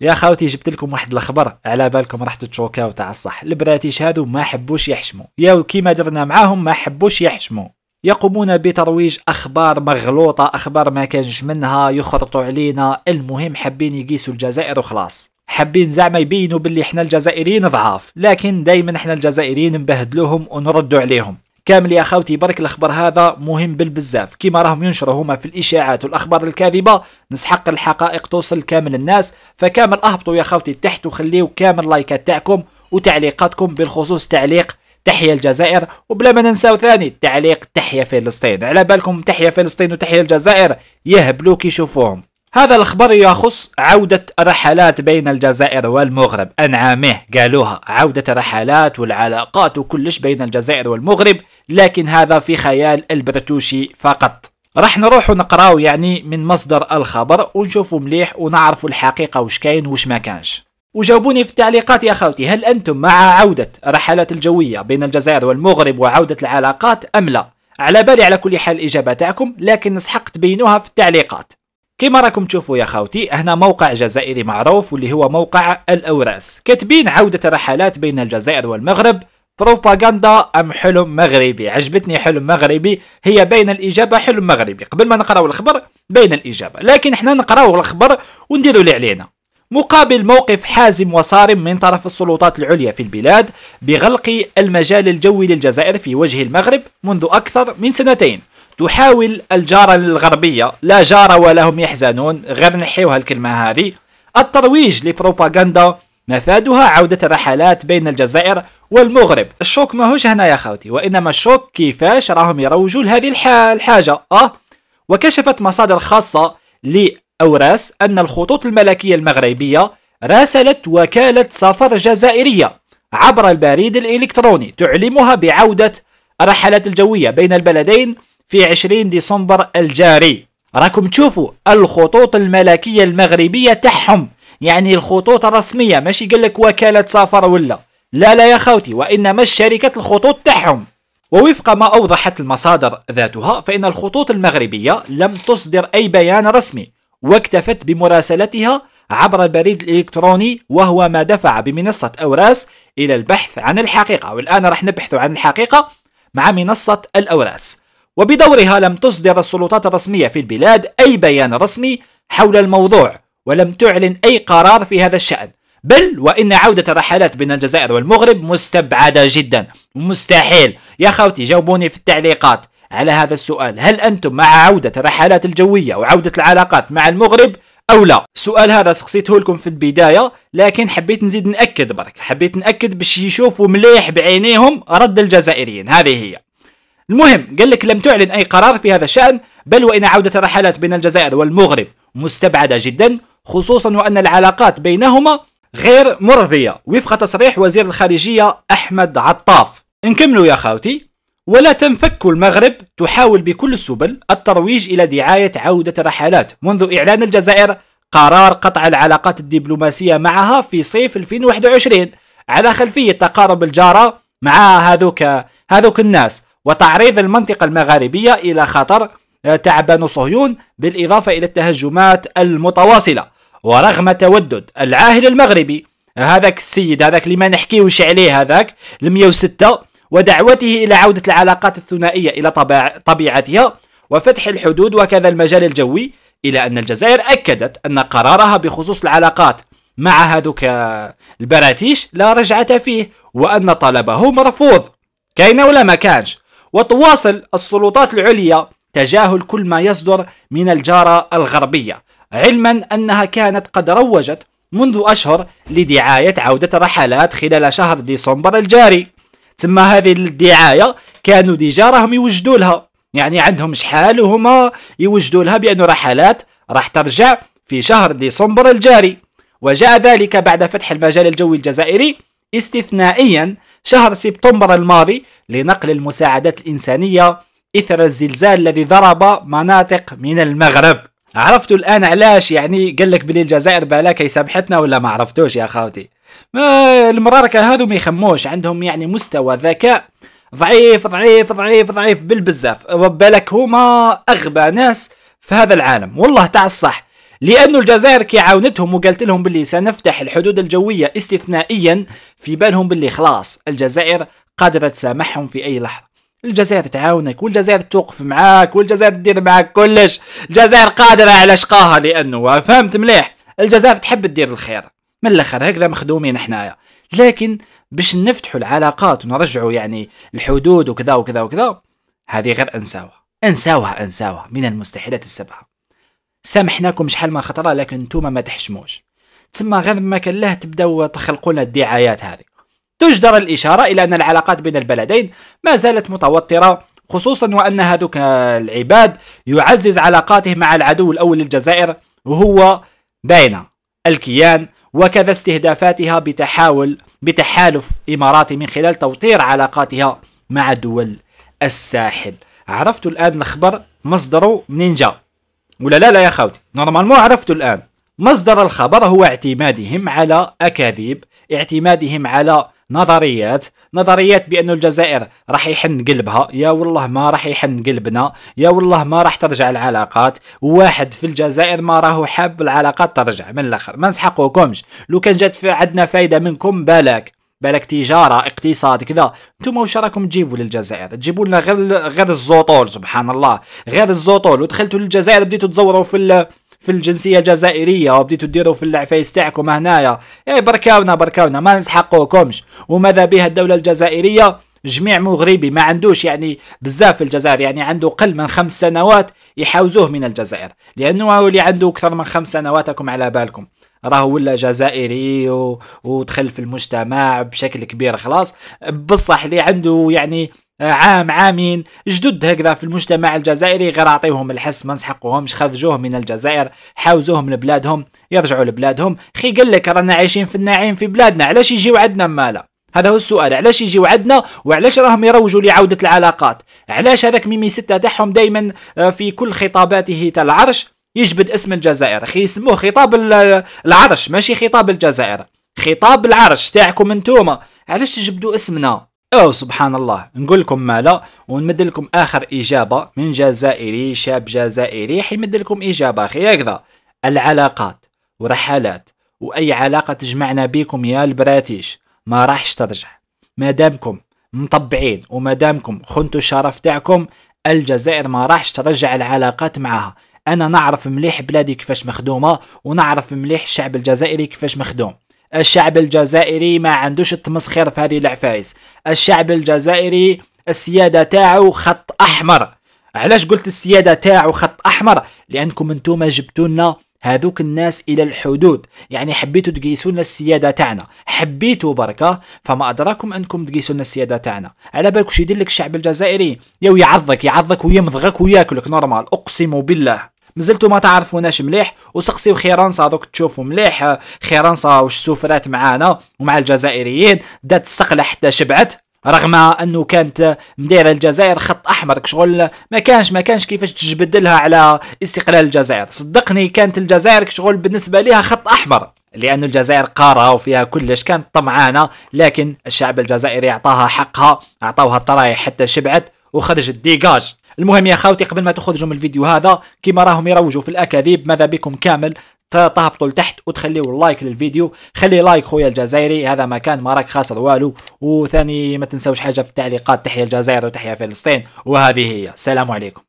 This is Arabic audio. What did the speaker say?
يا خاوتي جبت لكم واحد الخبر على بالكم راح تتشوكاو تاع الصح البراتيش هادو ما حبوش يحشموا يا كيما درنا معاهم ما حبوش يحشموا يقومون بترويج اخبار مغلوطه اخبار ما كانش منها يخرطوا علينا المهم حابين يقيسوا الجزائر وخلاص حابين زعما يبينوا باللي احنا الجزائريين ضعاف لكن دايما احنا الجزائريين نبهدلوهم ونردوا عليهم كامل يا خاوتي برك الاخبار هذا مهم بالبزاف كيما راهم ينشروا هما في الاشاعات والاخبار الكاذبه نسحق الحقائق توصل كامل الناس فكامل اهبطوا يا خاوتي تحت وخليو كامل لايكات تاعكم وتعليقاتكم بالخصوص تعليق تحيا الجزائر وبلا ما ننساو ثاني تعليق تحيا فلسطين على بالكم تحيا فلسطين وتحيا الجزائر يهبلوك يشوفوهم هذا الخبر يخص عودة رحلات بين الجزائر والمغرب أنعامه قالوها عودة رحلات والعلاقات وكلش بين الجزائر والمغرب لكن هذا في خيال البرتوشي فقط راح نروح نقراو يعني من مصدر الخبر ونشوفوا مليح ونعرفوا الحقيقة وش كاين وش ما كانش وجاوبوني في التعليقات يا خوتي هل أنتم مع عودة رحلات الجوية بين الجزائر والمغرب وعودة العلاقات أم لا على بالي على كل حال الإجابة تاعكم لكن نسحق تبينوها في التعليقات كما راكم تشوفوا يا خاوتي هنا موقع جزائري معروف واللي هو موقع الأوراس كاتبين عودة رحلات بين الجزائر والمغرب بروباغندا أم حلم مغربي عجبتني حلم مغربي هي بين الإجابة حلم مغربي قبل ما نقراو الخبر بين الإجابة لكن احنا نقراو الخبر ونديروا اللي علينا مقابل موقف حازم وصارم من طرف السلطات العليا في البلاد بغلق المجال الجوي للجزائر في وجه المغرب منذ أكثر من سنتين تحاول الجارة الغربية لا جارة ولهم يحزنون غير نحيوها الكلمة هذه الترويج لبروباغندا مفادها عودة الرحلات بين الجزائر والمغرب الشوك ماهوش هنا يا خوتي وإنما الشوك كيفاش راهم يروجوا لهذه الحاجة أه وكشفت مصادر خاصة لأوراس أن الخطوط الملكية المغربية راسلت وكالة سفر جزائرية عبر البريد الإلكتروني تعلمها بعودة الرحلات الجوية بين البلدين في 20 ديسمبر الجاري راكم تشوفوا الخطوط الملكية المغربية تاعهم يعني الخطوط الرسمية ماشي قال لك وكالة سفر ولا لا لا يا خوتي وإنما الشركة الخطوط تاعهم ووفق ما أوضحت المصادر ذاتها فإن الخطوط المغربية لم تصدر أي بيان رسمي واكتفت بمراسلتها عبر البريد الإلكتروني وهو ما دفع بمنصة أوراس إلى البحث عن الحقيقة والآن راح نبحث عن الحقيقة مع منصة الأوراس وبدورها لم تصدر السلطات الرسمية في البلاد أي بيان رسمي حول الموضوع ولم تعلن أي قرار في هذا الشأن بل وإن عودة الرحلات بين الجزائر والمغرب مستبعدة جدا مستحيل يا خوتي جاوبوني في التعليقات على هذا السؤال هل أنتم مع عودة الرحلات الجوية وعودة العلاقات مع المغرب أو لا السؤال هذا سقسيته لكم في البداية لكن حبيت نزيد نأكد برك حبيت نأكد باش يشوفوا مليح بعينيهم رد الجزائريين هذه هي المهم قال لك لم تعلن أي قرار في هذا الشأن بل وإن عودة الرحلات بين الجزائر والمغرب مستبعدة جدا خصوصا وأن العلاقات بينهما غير مرضية وفق تصريح وزير الخارجية أحمد عطاف نكملوا يا خاوتي ولا تنفك المغرب تحاول بكل السبل الترويج إلى دعاية عودة الرحلات منذ إعلان الجزائر قرار قطع العلاقات الدبلوماسية معها في صيف 2021 على خلفية تقارب الجارة مع هذوك هذوك الناس وتعريض المنطقة المغاربية إلى خطر آه، تعبان صهيون بالإضافة إلى التهجمات المتواصلة ورغم تودد العاهل المغربي آه، هذاك السيد هذاك اللي ما نحكيوش عليه هذاك ال106 ودعوته إلى عودة العلاقات الثنائية إلى طبيعتها وفتح الحدود وكذا المجال الجوي إلى أن الجزائر أكدت أن قرارها بخصوص العلاقات مع هذوك آه، البراتيش لا رجعة فيه وأن طلبه مرفوض كاينه ولا ما كانش وتواصل السلطات العليا تجاهل كل ما يصدر من الجارة الغربية علما أنها كانت قد روجت منذ أشهر لدعاية عودة رحلات خلال شهر ديسمبر الجاري ثم هذه الدعاية كانوا ديجارهم يوجدوا لها يعني عندهم شحال وهما يوجدوا لها بأن رحلات راح ترجع في شهر ديسمبر الجاري وجاء ذلك بعد فتح المجال الجوي الجزائري استثنائيا شهر سبتمبر الماضي لنقل المساعدات الإنسانية إثر الزلزال الذي ضرب مناطق من المغرب عرفتوا الآن علاش يعني قال لك بلي الجزائر بالا كي ولا ما عرفتوش يا خاوتي ما المراركة هذو ما يخموش عندهم يعني مستوى ذكاء ضعيف ضعيف ضعيف ضعيف بالبزاف وبالك هما أغبى ناس في هذا العالم والله تاع الصح لانه الجزائر كي عاونتهم وقالت لهم باللي سنفتح الحدود الجوية استثنائيا في بالهم باللي خلاص الجزائر قادرة تسامحهم في أي لحظة الجزائر تعاونك والجزائر توقف معاك والجزائر تدير معاك كلش الجزائر قادرة على شقاها لأنه فهمت مليح الجزائر تحب تدير الخير من الاخر هكذا مخدومين حنايا لكن باش نفتحوا العلاقات ونرجعوا يعني الحدود وكذا وكذا وكذا هذه غير انساوها انساوها انساوها من المستحيلات السبعه سامحناكم شحال ما خطره لكن نتوما ما تحشموش تسمى غير ما كان له تبداو تخلقوا لنا الدعايات هذه تجدر الإشارة إلى أن العلاقات بين البلدين ما زالت متوترة خصوصا وأن هذوك العباد يعزز علاقاته مع العدو الأول للجزائر وهو باينة الكيان وكذا استهدافاتها بتحاول بتحالف إماراتي من خلال توطير علاقاتها مع دول الساحل عرفت الآن الخبر مصدره منين جاء ولا لا لا يا خاوتي نورمالمون عرفتوا الآن مصدر الخبر هو اعتمادهم على أكاذيب اعتمادهم على نظريات نظريات بأن الجزائر راح يحن قلبها يا والله ما راح يحن قلبنا يا والله ما راح ترجع العلاقات واحد في الجزائر ما راهو حاب العلاقات ترجع من الاخر ما نسحقوكمش لو كان جات عندنا فايدة منكم بالك بالك تجاره اقتصاد كذا انتم واش راكم تجيبوا للجزائر تجيبوا لنا غير غير الزوطول سبحان الله غير الزوطول ودخلتوا للجزائر بديتوا تزوروا في في الجنسيه الجزائريه وبديتوا ديروا في العفايس تاعكم هنايا اي بركاونا بركاونا ما نسحقوكمش وماذا بها الدوله الجزائريه جميع مغربي ما عندوش يعني بزاف في الجزائر يعني عنده قل من خمس سنوات يحاوزوه من الجزائر لانه اللي عنده اكثر من خمس سنوات راكم على بالكم راه ولا جزائري ودخل في المجتمع بشكل كبير خلاص بصح اللي عنده يعني عام عامين جدد هكذا في المجتمع الجزائري غير اعطيهم الحس ما نسحقوهمش خرجوهم من الجزائر حاوزوهم لبلادهم يرجعوا لبلادهم خي قال لك رانا عايشين في النعيم في بلادنا علاش يجيو عندنا مالا هذا هو السؤال علاش يجيو عندنا وعلاش راهم يروجوا لعوده العلاقات علاش هذاك ميمي ستة تاعهم دائما آه، في كل خطاباته تاع العرش يجبد اسم الجزائر اخي يسموه خطاب العرش ماشي خطاب الجزائر خطاب العرش تاعكم انتوما علاش تجبدوا اسمنا او سبحان الله نقول لكم ما لا ونمد لكم اخر اجابه من جزائري شاب جزائري حيمد لكم اجابه اخي هكذا العلاقات ورحلات واي علاقه تجمعنا بكم يا البراتيش ما راحش ترجع ما دامكم مطبعين وما دامكم خنتوا الشرف تاعكم الجزائر ما راحش ترجع العلاقات معها انا نعرف مليح بلادي كيفاش مخدومه ونعرف مليح الشعب الجزائري كيفاش مخدوم الشعب الجزائري ما عندوش التمسخير في هذه العفايس الشعب الجزائري السياده تاعو خط احمر علاش قلت السياده تاعو خط احمر لانكم انتم جبتوا لنا هذوك الناس الى الحدود يعني حبيتوا تقيسوا لنا السياده تاعنا حبيتوا بركه فما ادراكم انكم تقيسوا لنا السياده تاعنا على بالك واش يدير لك الشعب الجزائري يا يعضك يعضك ويمضغك وياكلك نورمال اقسم بالله مازلتو ما تعرفوناش مليح وسقسيو خيرانصا دوك تشوفوا مليح خيرانصا واش سوفرات معانا ومع الجزائريين دات السقله حتى شبعت رغم انه كانت مديره الجزائر خط احمر كشغل ما كانش ما كانش كيفاش تجبد لها على استقلال الجزائر صدقني كانت الجزائر كشغل بالنسبه لها خط احمر لأن الجزائر قارة وفيها كلش كانت طمعانة لكن الشعب الجزائري أعطاها حقها أعطوها الطرايح حتى شبعت وخرجت ديجاج المهم يا خاوتي قبل ما تخرجوا من الفيديو هذا كما راهم يروجوا في الاكاذيب ماذا بكم كامل تهبطوا لتحت وتخليوا اللايك للفيديو خلي لايك خويا الجزائري هذا مكان ما راك خاسر والو وثاني ما تنساوش حاجه في التعليقات تحيا الجزائر وتحيا فلسطين وهذه هي السلام عليكم